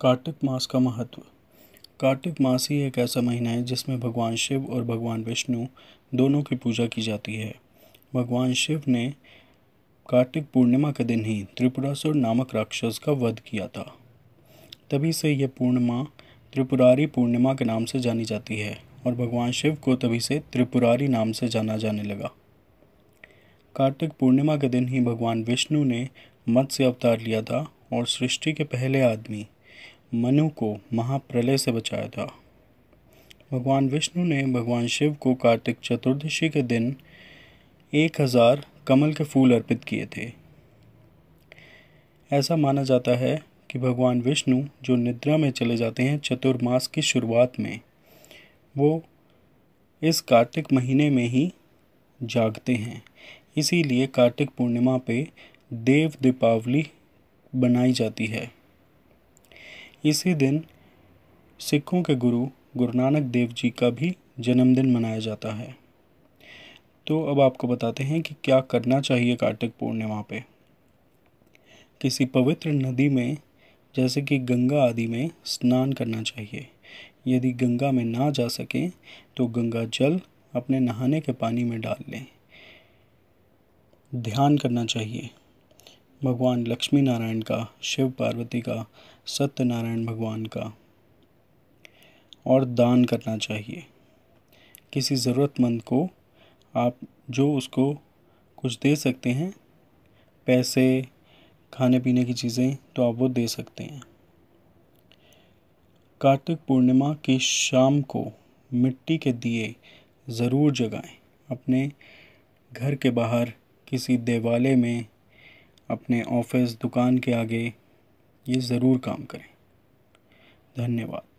कार्तिक मास का महत्व कार्तिक मास ही एक ऐसा महीना है जिसमें भगवान शिव और भगवान विष्णु दोनों की पूजा की जाती है भगवान शिव ने कार्तिक पूर्णिमा के दिन ही त्रिपुरासुर नामक राक्षस का वध किया था तभी से यह पूर्णिमा त्रिपुरारी पूर्णिमा के नाम से जानी जाती है और भगवान शिव को तभी से त्रिपुरारी नाम से जाना जाने लगा कार्तिक पूर्णिमा के दिन ही भगवान विष्णु ने मत्स्य अवतार लिया था और सृष्टि के पहले आदमी मनु को महाप्रलय से बचाया था भगवान विष्णु ने भगवान शिव को कार्तिक चतुर्दशी के दिन एक हज़ार कमल के फूल अर्पित किए थे ऐसा माना जाता है कि भगवान विष्णु जो निद्रा में चले जाते हैं चतुर्मास की शुरुआत में वो इस कार्तिक महीने में ही जागते हैं इसीलिए कार्तिक पूर्णिमा पे देव दीपावली बनाई जाती है इसी दिन सिखों के गुरु गुरु नानक देव जी का भी जन्मदिन मनाया जाता है तो अब आपको बताते हैं कि क्या करना चाहिए कार्तिक पूर्णिमा पे किसी पवित्र नदी में जैसे कि गंगा आदि में स्नान करना चाहिए यदि गंगा में ना जा सकें तो गंगा जल अपने नहाने के पानी में डाल लें ध्यान करना चाहिए भगवान लक्ष्मी नारायण का शिव पार्वती का सत्यनारायण भगवान का और दान करना चाहिए किसी ज़रूरतमंद को आप जो उसको कुछ दे सकते हैं पैसे खाने पीने की चीज़ें तो आप वो दे सकते हैं कार्तिक पूर्णिमा की शाम को मिट्टी के दिए ज़रूर जगाएं अपने घर के बाहर किसी देवालय में अपने ऑफिस दुकान के आगे ये ज़रूर काम करें धन्यवाद